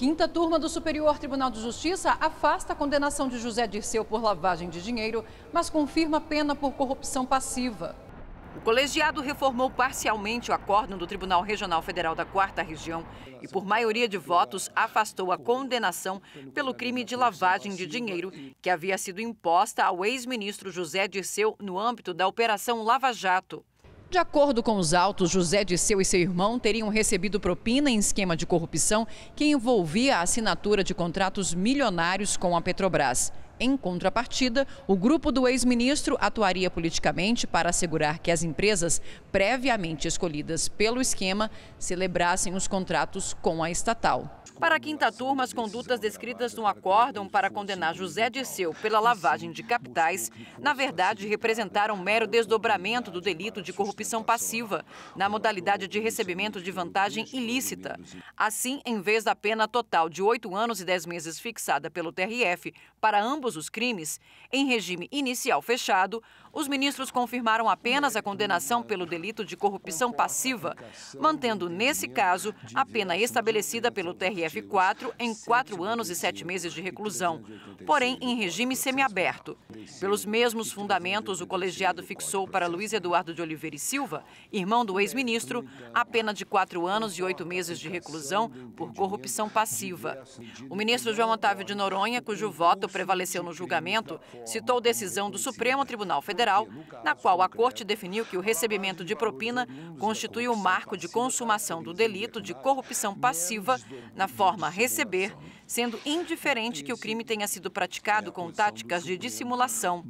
Quinta turma do Superior Tribunal de Justiça afasta a condenação de José Dirceu por lavagem de dinheiro, mas confirma pena por corrupção passiva. O colegiado reformou parcialmente o acórdão do Tribunal Regional Federal da Quarta Região e, por maioria de votos, afastou a condenação pelo crime de lavagem de dinheiro que havia sido imposta ao ex-ministro José Dirceu no âmbito da Operação Lava Jato. De acordo com os autos, José Disseu e seu irmão teriam recebido propina em esquema de corrupção que envolvia a assinatura de contratos milionários com a Petrobras. Em contrapartida, o grupo do ex-ministro atuaria politicamente para assegurar que as empresas previamente escolhidas pelo esquema celebrassem os contratos com a estatal. Para a quinta turma, as condutas descritas no acórdão para condenar José Dirceu pela lavagem de capitais, na verdade, representaram um mero desdobramento do delito de corrupção passiva, na modalidade de recebimento de vantagem ilícita. Assim, em vez da pena total de oito anos e dez meses fixada pelo TRF para ambos ambos os crimes, em regime inicial fechado, os ministros confirmaram apenas a condenação pelo delito de corrupção passiva, mantendo, nesse caso, a pena estabelecida pelo TRF-4 em quatro anos e sete meses de reclusão, porém em regime semiaberto. Pelos mesmos fundamentos, o colegiado fixou para Luiz Eduardo de Oliveira e Silva, irmão do ex-ministro, a pena de quatro anos e oito meses de reclusão por corrupção passiva. O ministro João Otávio de Noronha, cujo voto prevaleceu no julgamento citou decisão do Supremo Tribunal Federal, na qual a Corte definiu que o recebimento de propina constitui o um marco de consumação do delito de corrupção passiva na forma receber, sendo indiferente que o crime tenha sido praticado com táticas de dissimulação